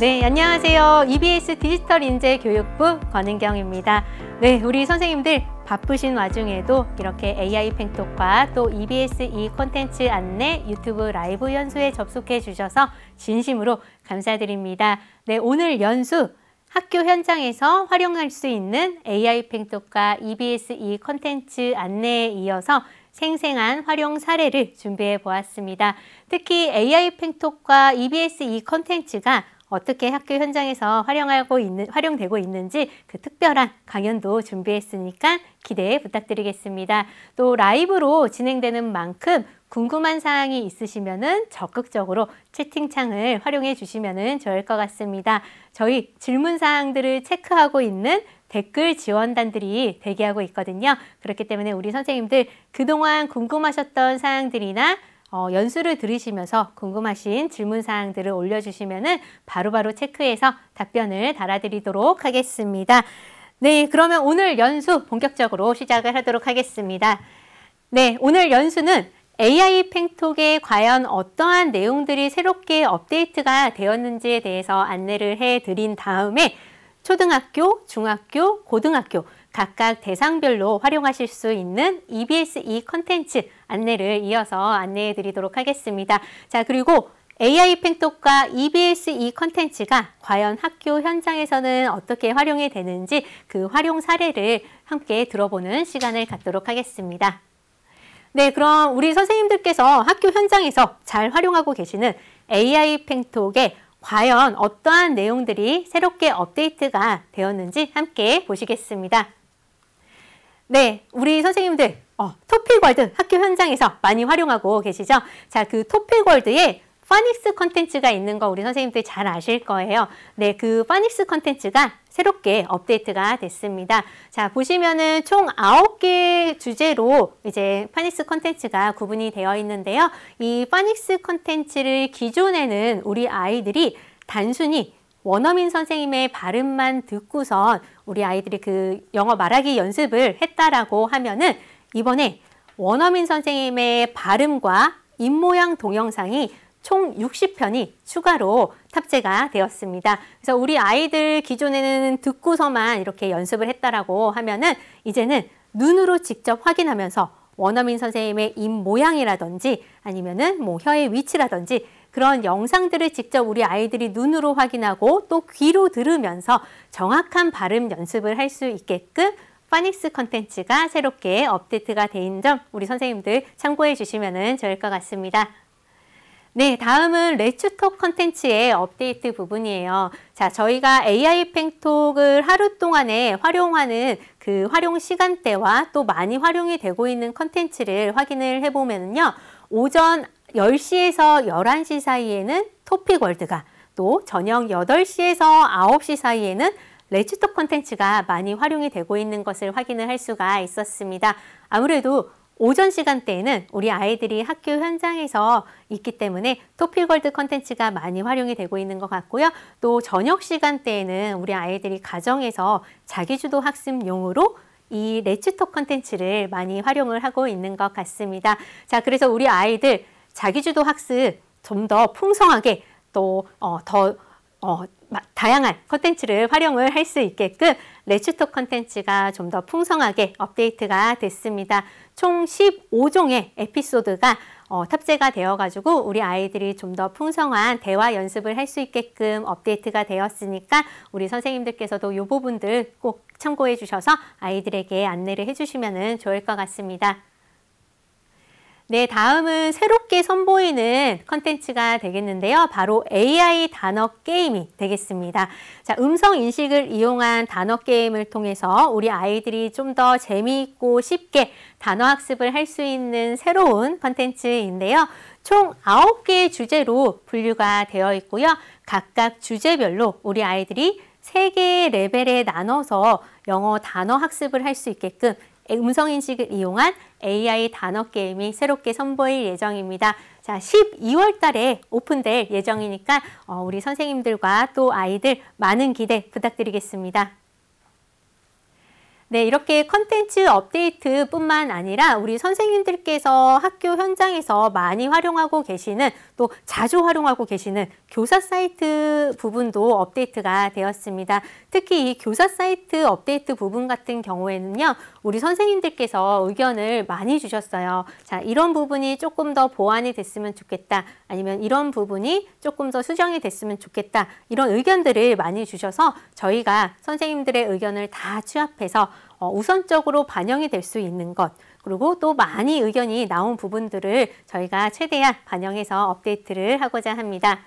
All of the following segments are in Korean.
네, 안녕하세요. EBS 디지털 인재 교육부 권은경입니다. 네, 우리 선생님들 바쁘신 와중에도 이렇게 AI 팽톡과 또 EBS 이 콘텐츠 안내 유튜브 라이브 연수에 접속해 주셔서 진심으로 감사드립니다. 네, 오늘 연수 학교 현장에서 활용할 수 있는 AI 팽톡과 EBS 이 콘텐츠 안내에 이어서 생생한 활용 사례를 준비해 보았습니다. 특히 AI 팽톡과 EBS 이 콘텐츠가 어떻게 학교 현장에서 활용하고 있는, 활용되고 있는지 그 특별한 강연도 준비했으니까 기대 부탁드리겠습니다. 또 라이브로 진행되는 만큼 궁금한 사항이 있으시면은 적극적으로 채팅창을 활용해 주시면은 좋을 것 같습니다. 저희 질문 사항들을 체크하고 있는 댓글 지원단들이 대기하고 있거든요. 그렇기 때문에 우리 선생님들 그동안 궁금하셨던 사항들이나 어, 연수를 들으시면서 궁금하신 질문 사항들을 올려주시면은 바로바로 체크해서 답변을 달아드리도록 하겠습니다. 네, 그러면 오늘 연수 본격적으로 시작을 하도록 하겠습니다. 네, 오늘 연수는 AI 팽톡에 과연 어떠한 내용들이 새롭게 업데이트가 되었는지에 대해서 안내를 해드린 다음에 초등학교, 중학교, 고등학교 각각 대상별로 활용하실 수 있는 EBS E 컨텐츠 안내를 이어서 안내해 드리도록 하겠습니다. 자, 그리고 AI 팽톡과 EBS E 컨텐츠가 과연 학교 현장에서는 어떻게 활용이 되는지 그 활용 사례를 함께 들어보는 시간을 갖도록 하겠습니다. 네, 그럼 우리 선생님들께서 학교 현장에서 잘 활용하고 계시는 AI 팽톡의 과연 어떠한 내용들이 새롭게 업데이트가 되었는지 함께 보시겠습니다. 네, 우리 선생님들 어, 토픽월드 학교 현장에서 많이 활용하고 계시죠? 자, 그토픽월드에 파닉스 컨텐츠가 있는 거 우리 선생님들 잘 아실 거예요. 네, 그 파닉스 컨텐츠가 새롭게 업데이트가 됐습니다. 자, 보시면은 총 9개 주제로 이제 파닉스 컨텐츠가 구분이 되어 있는데요. 이 파닉스 컨텐츠를 기존에는 우리 아이들이 단순히 원어민 선생님의 발음만 듣고선 우리 아이들이 그 영어 말하기 연습을 했다라고 하면은 이번에 원어민 선생님의 발음과 입모양 동영상이 총 60편이 추가로 탑재가 되었습니다. 그래서 우리 아이들 기존에는 듣고서만 이렇게 연습을 했다라고 하면은 이제는 눈으로 직접 확인하면서 원어민 선생님의 입 모양이라든지 아니면은 뭐 혀의 위치라든지 그런 영상들을 직접 우리 아이들이 눈으로 확인하고 또 귀로 들으면서 정확한 발음 연습을 할 수 있게끔 파닉스 컨텐츠가 새롭게 업데이트가 된 점 우리 선생님들 참고해 주시면 좋을 것 같습니다. 네, 다음은 레츠톡 컨텐츠의 업데이트 부분이에요. 자, 저희가 AI 팽톡을 하루 동안에 활용하는 그 활용 시간대와 또 많이 활용이 되고 있는 컨텐츠를 확인을 해보면요. 오전 10시에서 11시 사이에는 토픽 월드가 또 저녁 8시에서 9시 사이에는 레지톡 콘텐츠가 많이 활용이 되고 있는 것을 확인을 할 수가 있었습니다. 아무래도 오전 시간대에는 우리 아이들이 학교 현장에서 있기 때문에 토픽월드 콘텐츠가 많이 활용이 되고 있는 것 같고요. 또 저녁 시간대에는 우리 아이들이 가정에서 자기주도 학습용으로 이 레츠톡 콘텐츠를 많이 활용을 하고 있는 것 같습니다. 자, 그래서 우리 아이들 자기주도 학습 좀 더 풍성하게 또더 어, 어, 다양한 컨텐츠를 활용을 할 수 있게끔 레츠톡 컨텐츠가 좀 더 풍성하게 업데이트가 됐습니다. 총 15종의 에피소드가 어, 탑재가 되어가지고 우리 아이들이 좀 더 풍성한 대화 연습을 할 수 있게끔 업데이트가 되었으니까 우리 선생님들께서도 이 부분들 꼭 참고해 주셔서 아이들에게 안내를 해주시면 좋을 것 같습니다. 네, 다음은 새롭게 선보이는 컨텐츠가 되겠는데요. 바로 AI 단어 게임이 되겠습니다. 자, 음성 인식을 이용한 단어 게임을 통해서 우리 아이들이 좀 더 재미있고 쉽게 단어 학습을 할 수 있는 새로운 컨텐츠인데요. 총 9개의 주제로 분류가 되어 있고요. 각각 주제별로 우리 아이들이 3개의 레벨에 나눠서 영어 단어 학습을 할 수 있게끔 음성인식을 이용한 AI 단어 게임이 새롭게 선보일 예정입니다. 자, 12월 달에 오픈될 예정이니까 어, 우리 선생님들과 또 아이들 많은 기대 부탁드리겠습니다. 네, 이렇게 컨텐츠 업데이트뿐만 아니라 우리 선생님들께서 학교 현장에서 많이 활용하고 계시는 또 자주 활용하고 계시는 교사 사이트 부분도 업데이트가 되었습니다. 특히 이 교사 사이트 업데이트 부분 같은 경우에는요. 우리 선생님들께서 의견을 많이 주셨어요. 자, 이런 부분이 조금 더 보완이 됐으면 좋겠다. 아니면 이런 부분이 조금 더 수정이 됐으면 좋겠다. 이런 의견들을 많이 주셔서 저희가 선생님들의 의견을 다 취합해서 어, 우선적으로 반영이 될 수 있는 것 그리고 또 많이 의견이 나온 부분들을 저희가 최대한 반영해서 업데이트를 하고자 합니다.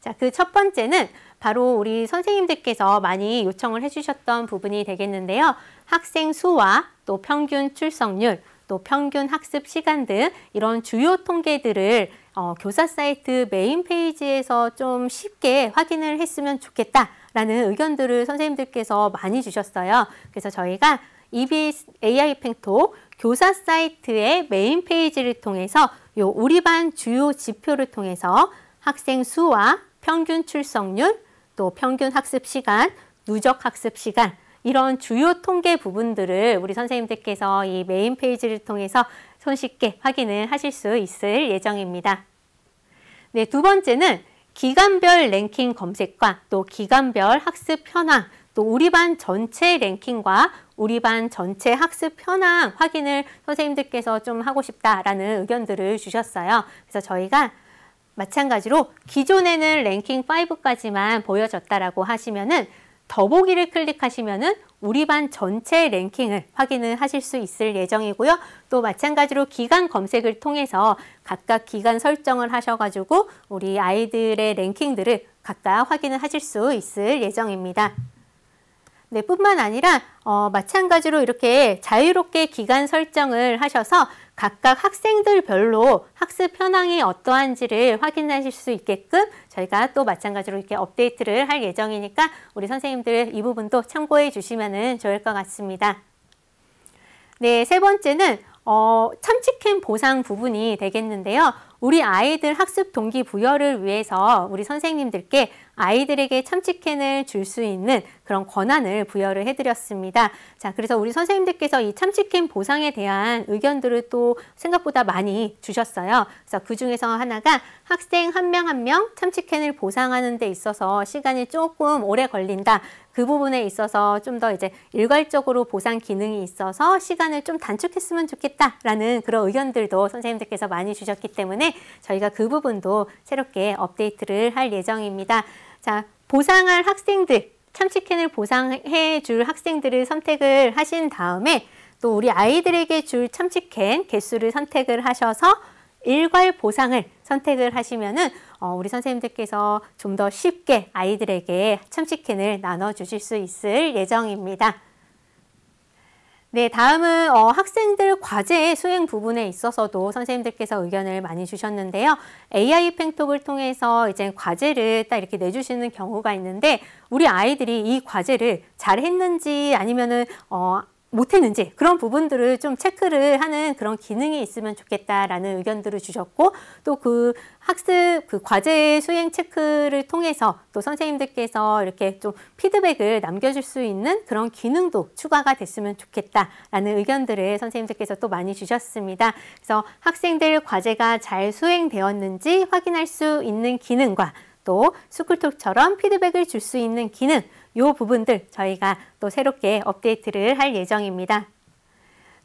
자, 그 첫 번째는 바로 우리 선생님들께서 많이 요청을 해주셨던 부분이 되겠는데요. 학생 수와 또 평균 출석률, 또 평균 학습 시간 등 이런 주요 통계들을 어, 교사 사이트 메인 페이지에서 좀 쉽게 확인을 했으면 좋겠다라는 의견들을 선생님들께서 많이 주셨어요. 그래서 저희가 EBS AI 팽톡 교사 사이트의 메인 페이지를 통해서 요 우리 반 주요 지표를 통해서 학생 수와 평균 출석률, 또 평균 학습 시간, 누적 학습 시간 이런 주요 통계 부분들을 우리 선생님들께서 이 메인 페이지를 통해서 손쉽게 확인을 하실 수 있을 예정입니다. 네, 두 번째는 기간별 랭킹 검색과 또 기간별 학습 현황, 또 우리 반 전체 랭킹과 우리 반 전체 학습 현황 확인을 선생님들께서 좀 하고 싶다라는 의견들을 주셨어요. 그래서 저희가 마찬가지로 기존에는 랭킹 5까지만 보여졌다라고 하시면은 더보기를 클릭하시면은 우리 반 전체 랭킹을 확인을 하실 수 있을 예정이고요. 또 마찬가지로 기간 검색을 통해서 각각 기간 설정을 하셔가지고 우리 아이들의 랭킹들을 각각 확인을 하실 수 있을 예정입니다. 네, 뿐만 아니라 어, 마찬가지로 이렇게 자유롭게 기간 설정을 하셔서 각각 학생들별로 학습 현황이 어떠한지를 확인하실 수 있게끔 저희가 또 마찬가지로 이렇게 업데이트를 할 예정이니까 우리 선생님들 이 부분도 참고해 주시면 좋을 것 같습니다. 네, 세 번째는 어, 참치캔 보상 부분이 되겠는데요. 우리 아이들 학습 동기 부여를 위해서 우리 선생님들께 아이들에게 참치캔을 줄 수 있는 그런 권한을 부여를 해드렸습니다. 자, 그래서 우리 선생님들께서 이 참치캔 보상에 대한 의견들을 또 생각보다 많이 주셨어요. 그래서 그 중에서 하나가 학생 한 명 한 명 참치캔을 보상하는 데 있어서 시간이 조금 오래 걸린다. 그 부분에 있어서 좀 더 이제 일괄적으로 보상 기능이 있어서 시간을 좀 단축했으면 좋겠다라는 그런 의견들도 선생님들께서 많이 주셨기 때문에 저희가 그 부분도 새롭게 업데이트를 할 예정입니다. 자, 보상할 학생들, 참치캔을 보상해 줄 학생들을 선택을 하신 다음에 또 우리 아이들에게 줄 참치캔 개수를 선택을 하셔서 일괄 보상을 선택을 하시면은 어, 우리 선생님들께서 좀 더 쉽게 아이들에게 참치캔을 나눠 주실 수 있을 예정입니다. 네, 다음은 어, 학생들 과제 수행 부분에 있어서도 선생님들께서 의견을 많이 주셨는데요. AI 팽톡을 통해서 이제 과제를 딱 이렇게 내주시는 경우가 있는데 우리 아이들이 이 과제를 잘 했는지 아니면은 어, 못했는지 그런 부분들을 좀 체크를 하는 그런 기능이 있으면 좋겠다라는 의견들을 주셨고 또 그 학습 그 과제 수행 체크를 통해서 또 선생님들께서 이렇게 좀 피드백을 남겨줄 수 있는 그런 기능도 추가가 됐으면 좋겠다라는 의견들을 선생님들께서 또 많이 주셨습니다. 그래서 학생들 과제가 잘 수행되었는지 확인할 수 있는 기능과 또 스쿨톡처럼 피드백을 줄 수 있는 기능 이 부분들 저희가 또 새롭게 업데이트를 할 예정입니다.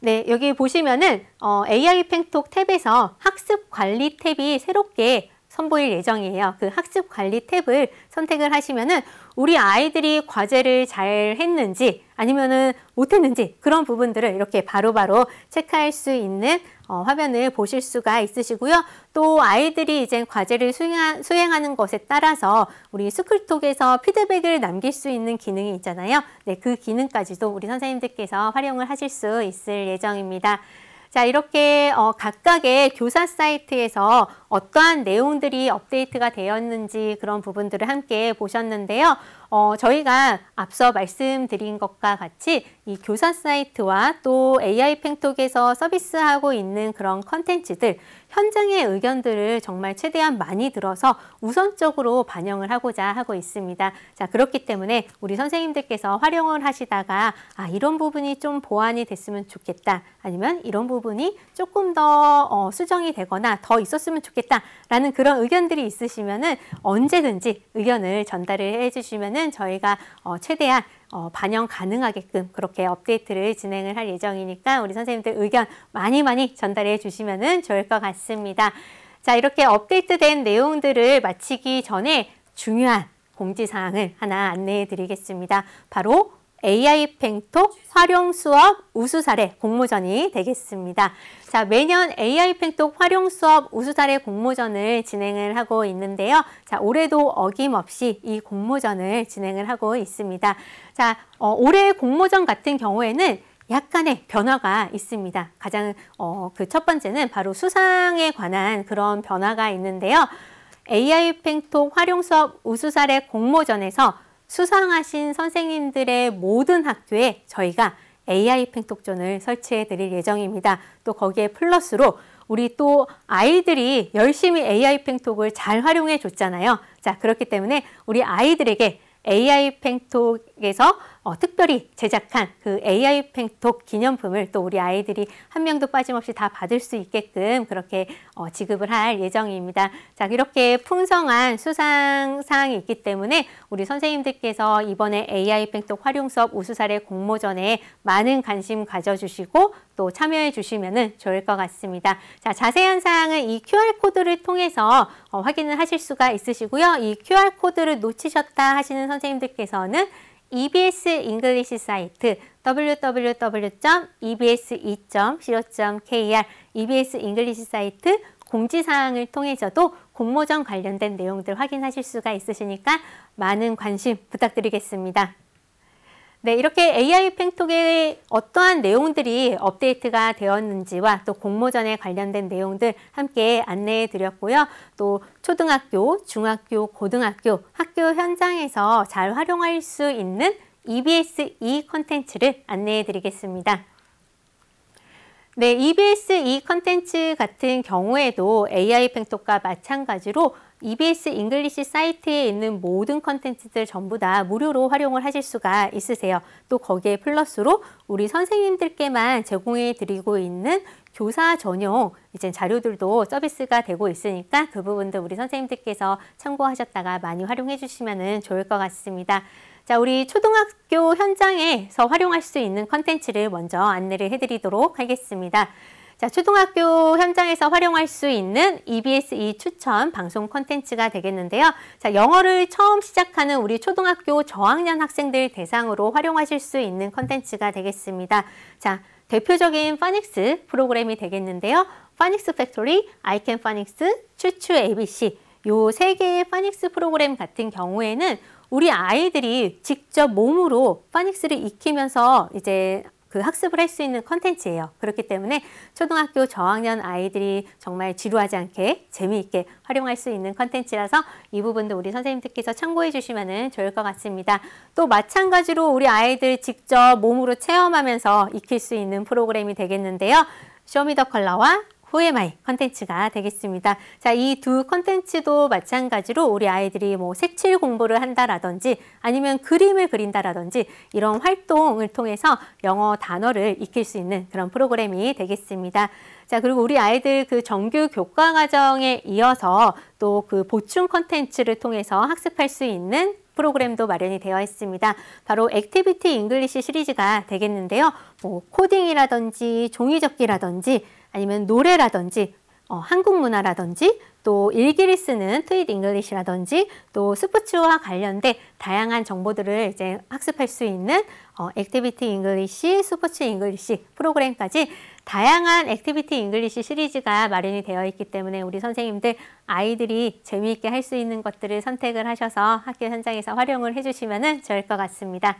네, 여기 보시면은 어, AI 팽톡 탭에서 학습 관리 탭이 새롭게 선보일 예정이에요. 그 학습 관리 탭을 선택을 하시면은 우리 아이들이 과제를 잘 했는지 아니면은 못했는지 그런 부분들을 이렇게 바로바로 바로 체크할 수 있는 어, 화면을 보실 수가 있으시고요. 또 아이들이 이제 과제를 수행하, 수행하는 것에 따라서 우리 스쿨톡에서 피드백을 남길 수 있는 기능이 있잖아요. 네, 그 기능까지도 우리 선생님들께서 활용을 하실 수 있을 예정입니다. 자, 이렇게 어, 각각의 교사 사이트에서 어떠한 내용들이 업데이트가 되었는지 그런 부분들을 함께 보셨는데요. 어, 저희가 앞서 말씀드린 것과 같이 이 교사 사이트와 또 AI 팽톡에서 서비스하고 있는 그런 컨텐츠들, 현장의 의견들을 정말 최대한 많이 들어서 우선적으로 반영을 하고자 하고 있습니다. 자, 그렇기 때문에 우리 선생님들께서 활용을 하시다가 아, 이런 부분이 좀 보완이 됐으면 좋겠다. 아니면 이런 부분이 조금 더 어, 수정이 되거나 더 있었으면 좋겠다. 있겠다라는 그런 의견들이 있으시면은 언제든지 의견을 전달을 해주시면은 저희가 어, 최대한 어, 반영 가능하게끔 그렇게 업데이트를 진행을 할 예정이니까 우리 선생님들 의견 많이 많이 전달해 주시면은 좋을 것 같습니다. 자 이렇게 업데이트된 내용들을 마치기 전에 중요한 공지사항을 하나 안내해 드리겠습니다. 바로 AI 팽톡 활용 수업 우수 사례 공모전이 되겠습니다. 자, 매년 AI 팽톡 활용 수업 우수 사례 공모전을 진행을 하고 있는데요. 자, 올해도 어김없이 이 공모전을 진행을 하고 있습니다. 자, 어, 올해 공모전 같은 경우에는 약간의 변화가 있습니다. 가장 어, 그 첫 번째는 바로 수상에 관한 그런 변화가 있는데요. AI 팽톡 활용 수업 우수 사례 공모전에서 수상하신 선생님들의 모든 학교에 저희가 AI 팽톡존을 설치해 드릴 예정입니다. 또 거기에 플러스로 우리 또 아이들이 열심히 AI 팽톡을 잘 활용해 줬잖아요. 자, 그렇기 때문에 우리 아이들에게 AI 팽톡에서 어, 특별히 제작한 그 AI 팽톡 기념품을 또 우리 아이들이 한 명도 빠짐없이 다 받을 수 있게끔 그렇게 어, 지급을 할 예정입니다. 자, 이렇게 풍성한 수상 사항이 있기 때문에 우리 선생님들께서 이번에 AI 펜톡 활용 수업 우수 사례 공모전에 많은 관심 가져주시고 또 참여해 주시면 좋을 것 같습니다. 자, 자세한 사항은 이 QR코드를 통해서 어, 확인을 하실 수가 있으시고요. 이 QR코드를 놓치셨다 하시는 선생님들께서는 EBS 잉글리시 사이트 www.ebs2.co.kr e EBS 잉글리시 사이트 공지사항을 통해서도 공모전 관련된 내용들 확인하실 수가 있으시니까 많은 관심 부탁드리겠습니다. 네, 이렇게 AI 팽톡의 어떠한 내용들이 업데이트가 되었는지와 또 공모전에 관련된 내용들 함께 안내해 드렸고요. 또 초등학교, 중학교, 고등학교, 학교 현장에서 잘 활용할 수 있는 EBS E 컨텐츠를 안내해 드리겠습니다. 네, EBS E 컨텐츠 같은 경우에도 AI 팽톡과 마찬가지로 EBS 잉글리시 사이트에 있는 모든 컨텐츠들 전부 다 무료로 활용을 하실 수가 있으세요. 또 거기에 플러스로 우리 선생님들께만 제공해 드리고 있는 교사 전용 이제 자료들도 서비스가 되고 있으니까 그 부분도 우리 선생님들께서 참고하셨다가 많이 활용해 주시면 좋을 것 같습니다. 자, 우리 초등학교 현장에서 활용할 수 있는 컨텐츠를 먼저 안내를 해드리도록 하겠습니다. 자, 초등학교 현장에서 활용할 수 있는 EBSE 추천 방송 컨텐츠가 되겠는데요. 자, 영어를 처음 시작하는 우리 초등학교 저학년 학생들 대상으로 활용하실 수 있는 컨텐츠가 되겠습니다. 자, 대표적인 파닉스 프로그램이 되겠는데요. 파닉스 팩토리, 아이캔 파닉스, 추추 ABC 요 세 개의 파닉스 프로그램 같은 경우에는 우리 아이들이 직접 몸으로 파닉스를 익히면서 이제 그 학습을 할 수 있는 컨텐츠예요. 그렇기 때문에 초등학교 저학년 아이들이 정말 지루하지 않게 재미있게 활용할 수 있는 컨텐츠라서 이 부분도 우리 선생님들께서 참고해 주시면 좋을 것 같습니다. 또 마찬가지로 우리 아이들 직접 몸으로 체험하면서 익힐 수 있는 프로그램이 되겠는데요. 쇼미더컬러와 호에마이 컨텐츠가 되겠습니다. 자, 이 두 컨텐츠도 마찬가지로 우리 아이들이 뭐 색칠 공부를 한다라든지 아니면 그림을 그린다라든지 이런 활동을 통해서 영어 단어를 익힐 수 있는 그런 프로그램이 되겠습니다. 자, 그리고 우리 아이들 그 정규 교과 과정에 이어서 또 그 보충 컨텐츠를 통해서 학습할 수 있는 프로그램도 마련이 되어 있습니다. 바로 액티비티 잉글리시 시리즈가 되겠는데요. 뭐 코딩이라든지 종이접기라든지 아니면 노래라든지 어, 한국 문화라든지 또 일기를 쓰는 트윗 잉글리시라든지 또 스포츠와 관련된 다양한 정보들을 이제 학습할 수 있는 어, 액티비티 잉글리시, 스포츠 잉글리시 프로그램까지 다양한 액티비티 잉글리시 시리즈가 마련이 되어 있기 때문에 우리 선생님들 아이들이 재미있게 할 수 있는 것들을 선택을 하셔서 학교 현장에서 활용을 해주시면 좋을 것 같습니다.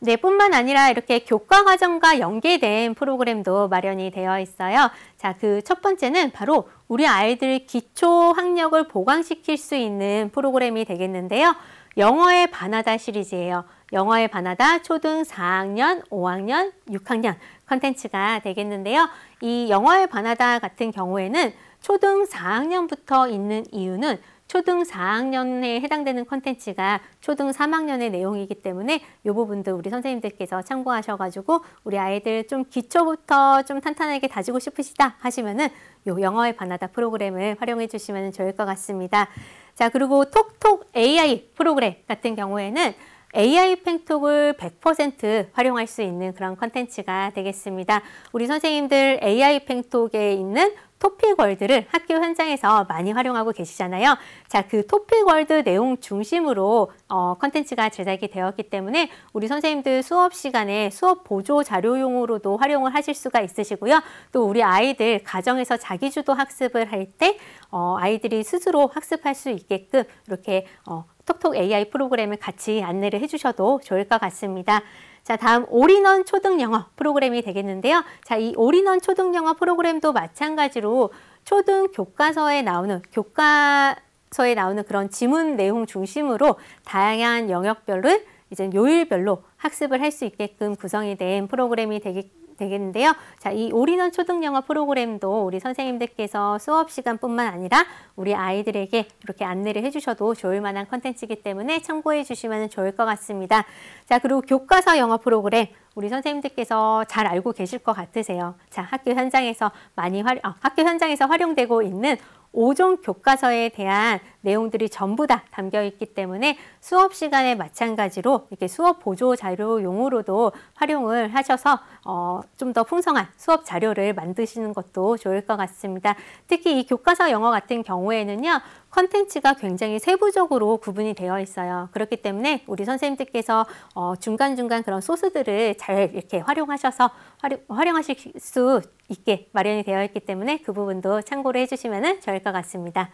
네, 뿐만 아니라 이렇게 교과 과정과 연계된 프로그램도 마련이 되어 있어요. 자, 그 첫 번째는 바로 우리 아이들 기초 학력을 보강시킬 수 있는 프로그램이 되겠는데요. 영어의 바나다 시리즈예요. 영어의 바나다 초등 4학년, 5학년, 6학년 컨텐츠가 되겠는데요. 이 영어의 바나다 같은 경우에는 초등 4학년부터 있는 이유는 초등 4학년에 해당되는 컨텐츠가 초등 3학년의 내용이기 때문에 이 부분도 우리 선생님들께서 참고하셔가지고 우리 아이들 좀 기초부터 좀 탄탄하게 다지고 싶으시다 하시면은 요 영어의 바나다 프로그램을 활용해 주시면 좋을 것 같습니다. 자 그리고 톡톡 AI 프로그램 같은 경우에는 AI 팽톡을 100% 활용할 수 있는 그런 컨텐츠가 되겠습니다. 우리 선생님들 AI 팽톡에 있는 토픽월드를 학교 현장에서 많이 활용하고 계시잖아요. 자, 그 토픽월드 내용 중심으로 어, 컨텐츠가 제작이 되었기 때문에 우리 선생님들 수업 시간에 수업 보조 자료용으로도 활용을 하실 수가 있으시고요. 또 우리 아이들 가정에서 자기주도 학습을 할때 어, 아이들이 스스로 학습할 수 있게끔 이렇게 어, 톡톡 AI 프로그램을 같이 안내를 해주셔도 좋을 것 같습니다. 자, 다음 올인원 초등 영어 프로그램이 되겠는데요. 자, 이 올인원 초등 영어 프로그램도 마찬가지로 초등 교과서에 나오는 교과 서에 나오는 그런 지문 내용 중심으로 다양한 영역별을 이제 요일별로 학습을 할 수 있게끔 구성이 된 프로그램이 되기 되겠는데요. 자, 이 올인원 초등 영어 프로그램도 우리 선생님들께서 수업 시간뿐만 아니라 우리 아이들에게 이렇게 안내를 해주셔도 좋을 만한 컨텐츠이기 때문에 참고해 주시면 좋을 것 같습니다. 자, 그리고 교과서 영어 프로그램 우리 선생님들께서 잘 알고 계실 것 같으세요. 자, 학교 현장에서 많이 활, 아, 학교 현장에서 활용되고 있는 5종 교과서에 대한 내용들이 전부 다 담겨 있기 때문에 수업 시간에 마찬가지로 이렇게 수업 보조 자료용으로도 활용을 하셔서 어, 좀 더 풍성한 수업 자료를 만드시는 것도 좋을 것 같습니다. 특히 이 교과서 영어 같은 경우에는요. 컨텐츠가 굉장히 세부적으로 구분이 되어 있어요. 그렇기 때문에 우리 선생님들께서 어, 중간중간 그런 소스들을 잘 이렇게 활용하셔서 활용, 활용하실 수 있게 마련이 되어 있기 때문에 그 부분도 참고를 해주시면 좋을 것 같습니다.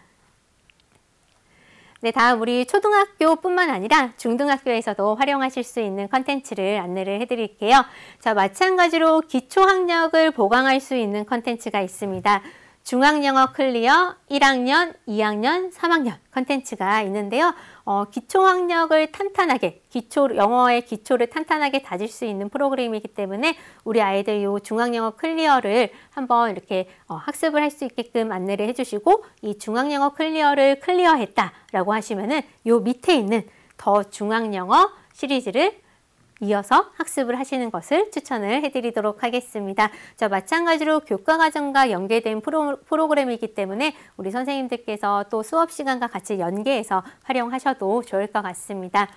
네, 다음 우리 초등학교뿐만 아니라 중등학교에서도 활용하실 수 있는 컨텐츠를 안내를 해드릴게요. 자, 마찬가지로 기초학력을 보강할 수 있는 컨텐츠가 있습니다. 중앙영어 클리어 1학년, 2학년, 3학년 컨텐츠가 있는데요. 어, 기초학력을 탄탄하게, 기초, 영어의 기초를 탄탄하게 다질 수 있는 프로그램이기 때문에 우리 아이들 요 중앙영어 클리어를 한번 이렇게 어, 학습을 할 수 있게끔 안내를 해주시고 이 중앙영어 클리어를 클리어했다라고 하시면은 요 밑에 있는 더 중앙영어 시리즈를 이어서 학습을 하시는 것을 추천을 해드리도록 하겠습니다. 자, 마찬가지로 교과과정과 연계된 프로, 프로그램이기 때문에 우리 선생님들께서 또 수업 시간과 같이 연계해서 활용하셔도 좋을 것 같습니다.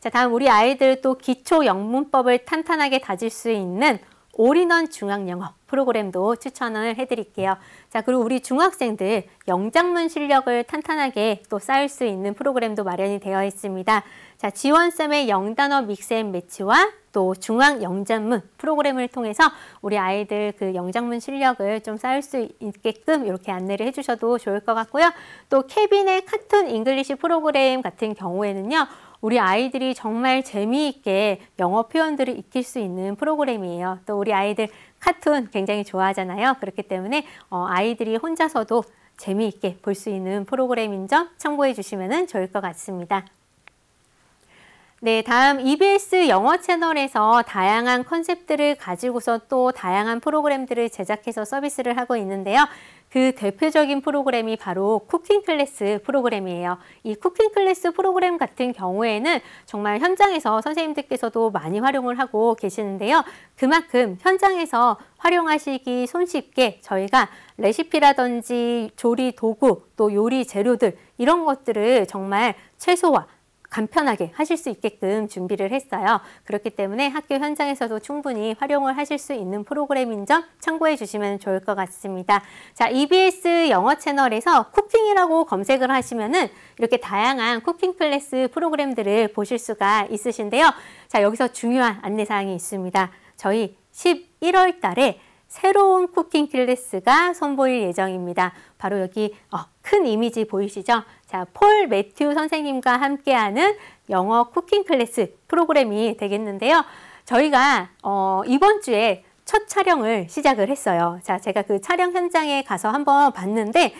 자, 다음 우리 아이들 또 기초 영문법을 탄탄하게 다질 수 있는 올인원 중앙영어 프로그램도 추천을 해드릴게요. 자, 그리고 우리 중학생들 영작문 실력을 탄탄하게 또 쌓을 수 있는 프로그램도 마련이 되어 있습니다. 자, 지원쌤의 영단어 믹스앤 매치와 또 중앙 영작문 프로그램을 통해서 우리 아이들 그 영작문 실력을 좀 쌓을 수 있게끔 이렇게 안내를 해주셔도 좋을 것 같고요. 또 케빈의 카툰 잉글리시 프로그램 같은 경우에는요. 우리 아이들이 정말 재미있게 영어 표현들을 익힐 수 있는 프로그램이에요. 또 우리 아이들 카툰 굉장히 좋아하잖아요. 그렇기 때문에 어, 아이들이 혼자서도 재미있게 볼 수 있는 프로그램인 점 참고해 주시면 좋을 것 같습니다. 네, 다음 EBS 영어 채널에서 다양한 컨셉들을 가지고서 또 다양한 프로그램들을 제작해서 서비스를 하고 있는데요. 그 대표적인 프로그램이 바로 쿠킹 클래스 프로그램이에요. 이 쿠킹 클래스 프로그램 같은 경우에는 정말 현장에서 선생님들께서도 많이 활용을 하고 계시는데요. 그만큼 현장에서 활용하시기 손쉽게 저희가 레시피라든지 조리 도구 또 요리 재료들 이런 것들을 정말 최소화 간편하게 하실 수 있게끔 준비를 했어요. 그렇기 때문에 학교 현장에서도 충분히 활용을 하실 수 있는 프로그램인 점 참고해 주시면 좋을 것 같습니다. 자, EBS 영어 채널에서 쿠킹이라고 검색을 하시면은 이렇게 다양한 쿠킹 클래스 프로그램들을 보실 수가 있으신데요. 자, 여기서 중요한 안내사항이 있습니다. 저희 11월 달에 새로운 쿠킹 클래스가 선보일 예정입니다. 바로 여기 어, 큰 이미지 보이시죠? 자, 폴 매튜 선생님과 함께하는 영어 쿠킹 클래스 프로그램이 되겠는데요. 저희가 어, 이번 주에 첫 촬영을 시작을 했어요. 자, 제가 그 촬영 현장에 가서 한번 봤는데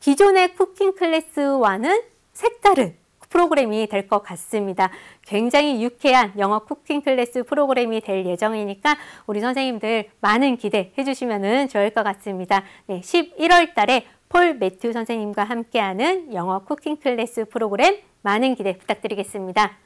기존의 쿠킹 클래스와는 색다른 프로그램이 될 것 같습니다. 굉장히 유쾌한 영어 쿠킹 클래스 프로그램이 될 예정이니까 우리 선생님들 많은 기대해 주시면 좋을 것 같습니다. 네, 11월 달에 폴 매튜 선생님과 함께하는 영어 쿠킹 클래스 프로그램 많은 기대 부탁드리겠습니다.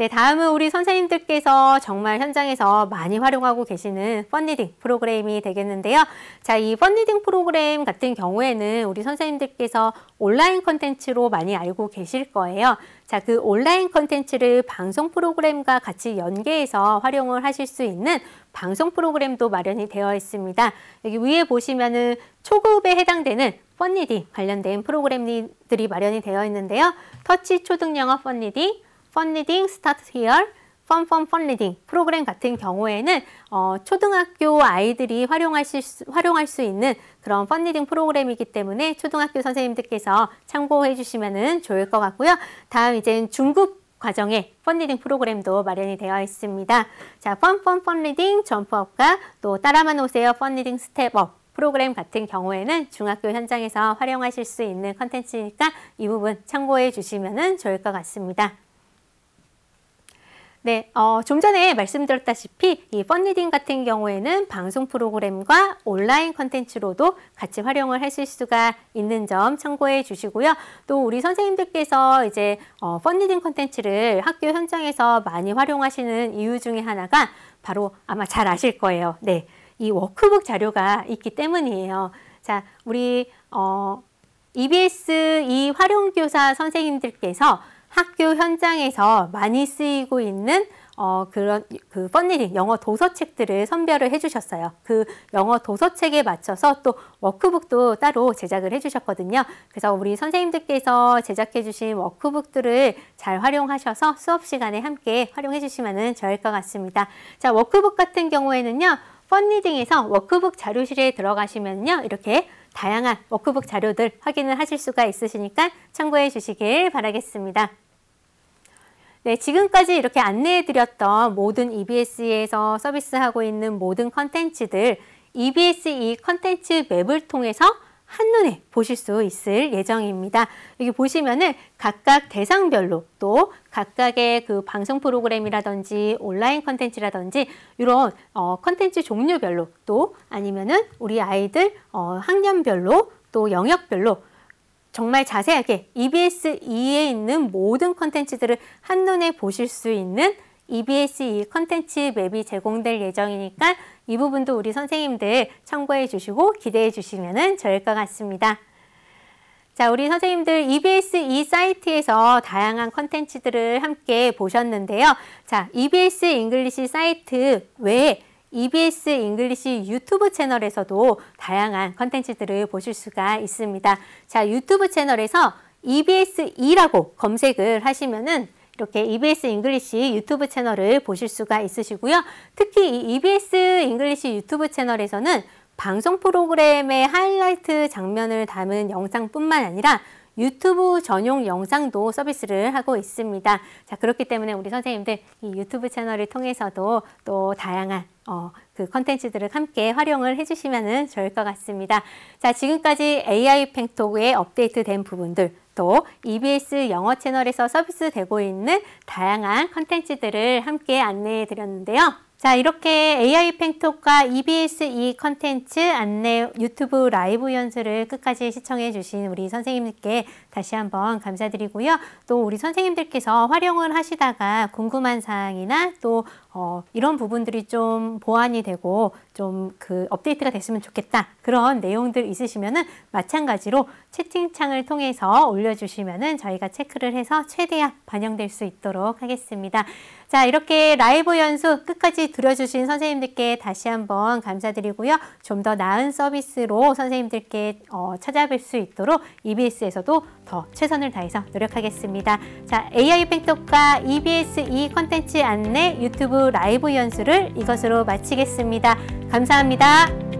네, 다음은 우리 선생님들께서 정말 현장에서 많이 활용하고 계시는 펀리딩 프로그램이 되겠는데요. 자, 이 펀리딩 프로그램 같은 경우에는 우리 선생님들께서 온라인 컨텐츠로 많이 알고 계실 거예요. 자, 그 온라인 컨텐츠를 방송 프로그램과 같이 연계해서 활용을 하실 수 있는 방송 프로그램도 마련이 되어 있습니다. 여기 위에 보시면은 초급에 해당되는 펀리딩 관련된 프로그램들이 마련이 되어 있는데요. 터치 초등 영어 펀리딩 펀 리딩 스타트 히얼 펀펀 펀 리딩 프로그램 같은 경우에는 어, 초등학교 아이들이 활용할 수, 활용할 수 있는 그런 펀 리딩 프로그램이기 때문에 초등학교 선생님들께서 참고해 주시면 좋을 것 같고요. 다음 이제 중급 과정에 펀리딩 프로그램도 마련이 되어 있습니다. 자, 펀펀 펀리딩 점프업과 또 따라만 오세요 펀리딩 스텝업 프로그램 같은 경우에는 중학교 현장에서 활용하실 수 있는 컨텐츠니까 이 부분 참고해 주시면 좋을 것 같습니다. 네, 어, 좀 전에 말씀드렸다시피 이 펀리딩 같은 경우에는 방송 프로그램과 온라인 컨텐츠로도 같이 활용을 하실 수가 있는 점 참고해 주시고요. 또 우리 선생님들께서 이제 어, 펀리딩 컨텐츠를 학교 현장에서 많이 활용하시는 이유 중에 하나가 바로 아마 잘 아실 거예요. 네, 이 워크북 자료가 있기 때문이에요. 자, 우리 어, EBS 이 활용교사 선생님들께서 학교 현장에서 많이 쓰이고 있는 어, 그런 그 펀리링 영어 도서책들을 선별을 해주셨어요. 그 영어 도서책에 맞춰서 또 워크북도 따로 제작을 해주셨거든요. 그래서 우리 선생님들께서 제작해주신 워크북들을 잘 활용하셔서 수업 시간에 함께 활용해주시면 좋을 것 같습니다. 자, 워크북 같은 경우에는요. 펀리딩에서 워크북 자료실에 들어가시면요. 이렇게 다양한 워크북 자료들 확인을 하실 수가 있으시니까 참고해 주시길 바라겠습니다. 네, 지금까지 이렇게 안내해 드렸던 모든 EBS에서 서비스하고 있는 모든 컨텐츠들 EBS 이 e 컨텐츠 맵을 통해서 한눈에 보실 수 있을 예정입니다. 여기 보시면은 각각 대상별로 또 각각의 그 방송 프로그램이라든지 온라인 컨텐츠라든지 이런 어, 컨텐츠 종류별로 또 아니면은 우리 아이들 어, 학년별로 또 영역별로 정말 자세하게 EBS 2에 있는 모든 컨텐츠들을 한눈에 보실 수 있는 EBSE 컨텐츠 맵이 제공될 예정이니까 이 부분도 우리 선생님들 참고해 주시고 기대해 주시면 좋을 것 같습니다. 자, 우리 선생님들 EBS E 사이트에서 다양한 컨텐츠들을 함께 보셨는데요. 자, EBS 잉글리시 사이트 외에 EBS 잉글리시 유튜브 채널에서도 다양한 컨텐츠들을 보실 수가 있습니다. 자, 유튜브 채널에서 EBS E라고 검색을 하시면은 이렇게 EBS 잉글리시 유튜브 채널을 보실 수가 있으시고요. 특히 이 EBS 잉글리시 유튜브 채널에서는 방송 프로그램의 하이라이트 장면을 담은 영상뿐만 아니라 유튜브 전용 영상도 서비스를 하고 있습니다. 자, 그렇기 때문에 우리 선생님들 이 유튜브 채널을 통해서도 또 다양한 어, 그 컨텐츠들을 함께 활용을 해주시면 좋을 것 같습니다. 자, 지금까지 AI 팽톡의 업데이트된 부분들 또 EBS 영어 채널에서 서비스되고 있는 다양한 컨텐츠들을 함께 안내해 드렸는데요. 자 이렇게 AI 팽톡과 EBS E 컨텐츠 안내 유튜브 라이브 연수를 끝까지 시청해 주신 우리 선생님께 다시 한번 감사드리고요. 또 우리 선생님들께서 활용을 하시다가 궁금한 사항이나 또 어, 이런 부분들이 좀 보완이 되고 좀 그 업데이트가 됐으면 좋겠다 그런 내용들 있으시면은 마찬가지로 채팅창을 통해서 올려주시면은 저희가 체크를 해서 최대한 반영될 수 있도록 하겠습니다. 자 이렇게 라이브 연수 끝까지 들어주신 선생님들께 다시 한번 감사드리고요. 좀 더 나은 서비스로 선생님들께 어, 찾아뵐 수 있도록 EBS에서도 더 최선을 다해서 노력하겠습니다. 자, AI 팩톡과 EBS E 컨텐츠 안내 유튜브 라이브 연수를 이것으로 마치겠습니다. 감사합니다.